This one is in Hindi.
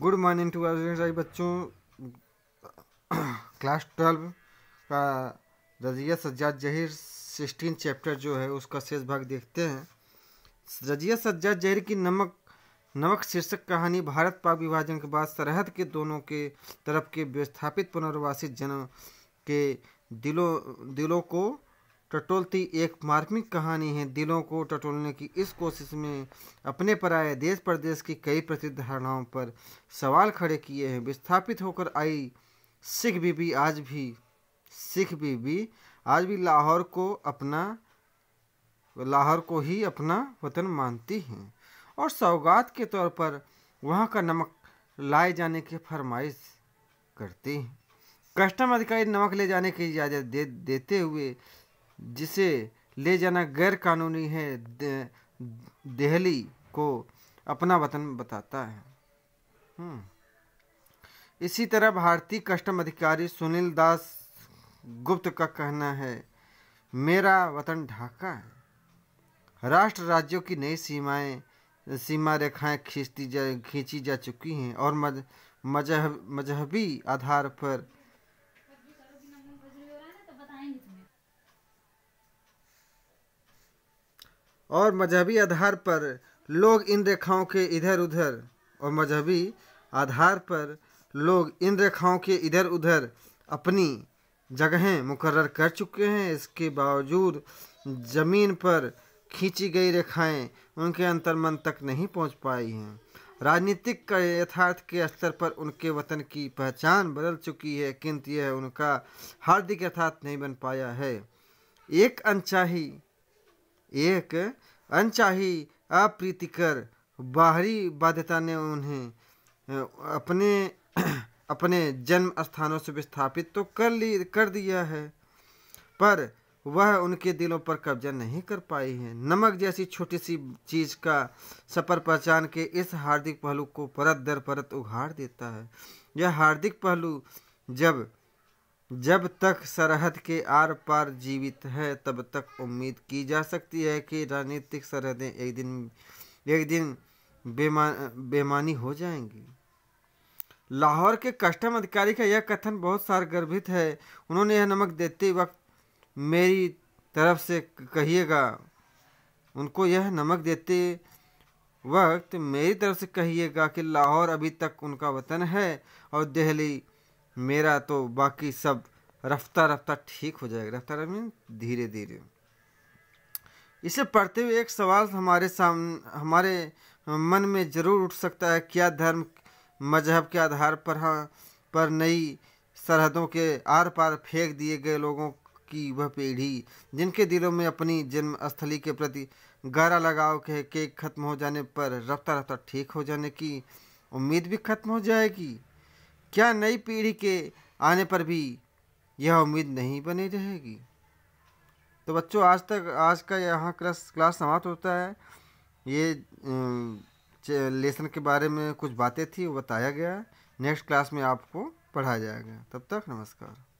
गुड मॉर्निंग टू आई बच्चों क्लास ट्वेल्व का रजिया सज्जाद जहिर सिक्सटीन चैप्टर जो है उसका शेष भाग देखते हैं रजिया सज्जाद जहिर की नमक नमक शीर्षक कहानी भारत पाक विभाजन के बाद सरहद के दोनों के तरफ के विस्थापित पुनर्वासित जन के दिलों दिलों को टटोलती एक मार्मिक कहानी है दिलों को टटोलने की इस कोशिश में अपने पर आए देश प्रदेश की कई प्रसिद्ध धारणाओं पर सवाल खड़े किए हैं विस्थापित होकर आई सिख बीबी आज भी सिख बीबी आज भी लाहौर को अपना लाहौर को ही अपना वतन मानती हैं और सौगात के तौर पर वहाँ का नमक लाए जाने की फरमाइश करती हैं कस्टम अधिकारी नमक ले जाने की इजाज़त दे देते हुए जिसे ले जाना गैर कानूनी है दहली को अपना वतन बताता है हम्म। इसी तरह भारतीय कस्टम अधिकारी सुनील दास गुप्त का कहना है मेरा वतन ढाका है राष्ट्र राज्यों की नई सीमाएं सीमा रेखाएं खींचती जा खींची जा चुकी हैं और मजहबी आधार पर और मजहबी आधार पर लोग इन रेखाओं के इधर उधर और मजहबी आधार पर लोग इन रेखाओं के इधर उधर अपनी जगहें मुकर्र कर चुके हैं इसके बावजूद ज़मीन पर खींची गई रेखाएं उनके अंतर्मन तक नहीं पहुंच पाई हैं राजनीतिक यथार्थ के स्तर पर उनके वतन की पहचान बदल चुकी है किंतु यह उनका हार्दिक यथार्थ नहीं बन पाया है एक अनचाही एक अनचाही अप्रीतिकर बाहरी बाध्यता ने उन्हें अपने अपने जन्म स्थानों से विस्थापित तो कर ली कर दिया है पर वह उनके दिलों पर कब्जा नहीं कर पाई है नमक जैसी छोटी सी चीज़ का सपर पहचान के इस हार्दिक पहलू को परत दर परत उघाड़ देता है यह हार्दिक पहलू जब जब तक सरहद के आर पार जीवित है तब तक उम्मीद की जा सकती है कि राजनीतिक सरहदें एक दिन एक दिन बेमा बेमानी हो जाएंगी लाहौर के कस्टम अधिकारी का यह कथन बहुत सारगर्भित है उन्होंने यह नमक देते वक्त मेरी तरफ से कहिएगा उनको यह नमक देते वक्त मेरी तरफ से कहिएगा कि लाहौर अभी तक उनका वतन है और दिल्ली मेरा तो बाकी सब रफ्ता रफ्ता ठीक हो जाएगा रफ्ता मीन धीरे धीरे इसे पढ़ते हुए एक सवाल हमारे सामने हमारे मन में जरूर उठ सकता है क्या धर्म मजहब के आधार पर हाँ, पर नई सरहदों के आर पार फेंक दिए गए लोगों की वह पीढ़ी जिनके दिलों में अपनी जन्मस्थली के प्रति गहरा लगाव के केक खत्म हो जाने पर रफ्ता रफ्ता ठीक हो जाने की उम्मीद भी खत्म हो जाएगी क्या नई पीढ़ी के आने पर भी यह उम्मीद नहीं बनी रहेगी तो बच्चों आज तक आज का यहाँ क्लास क्लास समाप्त होता है ये लेसन के बारे में कुछ बातें थी वो बताया गया नेक्स्ट क्लास में आपको पढ़ाया जाएगा तब तक नमस्कार